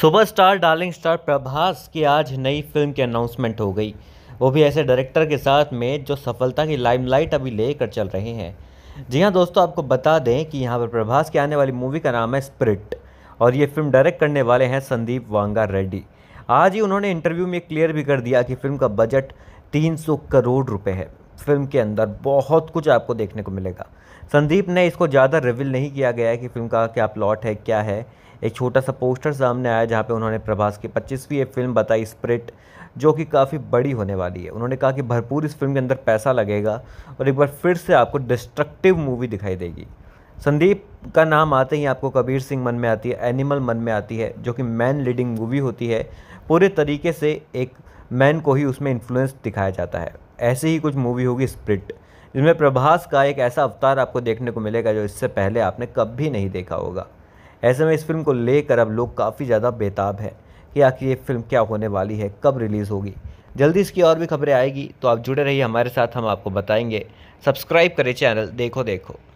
super star darling star Prabhas की आज नई फिल्म की अनाउंसमेंट हो गई वो भी ऐसे डायरेक्टर के साथ में जो सफलता की लाइमलाइट अभी लेकर चल रहे हैं जी हाँ दोस्तों आपको बता दें कि यहाँ पर प्रभास की आने वाली मूवी का नाम है स्प्रिट और ये फिल्म डायरेक्ट करने वाले हैं संदीप वांगा रेड्डी आज ही उन्होंने इंटरव्यू में क्लियर भी कर दिया कि फिल्म का बजट 300 करोड़ रुपए है फिल्म के अंदर बहुत कुछ आपको देखने को मिलेगा संदीप ने इसको ज़्यादा रिवील नहीं किया गया है कि फिल्म का क्या प्लॉट है क्या है एक छोटा सा पोस्टर सामने आया जहाँ पे उन्होंने प्रभास की पच्चीसवीं एक फिल्म बताई स्प्रिट जो कि काफ़ी बड़ी होने वाली है उन्होंने कहा कि भरपूर इस फिल्म के अंदर पैसा लगेगा और एक बार फिर से आपको डिस्ट्रक्टिव मूवी दिखाई देगी संदीप का नाम आते ही आपको कबीर सिंह मन में आती है एनिमल मन में आती है जो कि मैन लीडिंग मूवी होती है पूरे तरीके से एक मैन को ही उसमें इन्फ्लुएंस दिखाया जाता है ऐसे ही कुछ मूवी होगी स्प्रिट जिसमें प्रभास का एक ऐसा अवतार आपको देखने को मिलेगा जो इससे पहले आपने कभी नहीं देखा होगा ऐसे में इस फिल्म को लेकर अब लोग काफ़ी ज़्यादा बेताब है कि आखिर ये फिल्म क्या होने वाली है कब रिलीज़ होगी जल्दी इसकी और भी खबरें आएगी तो आप जुड़े रहिए हमारे साथ हम आपको बताएंगे सब्सक्राइब करें चैनल देखो देखो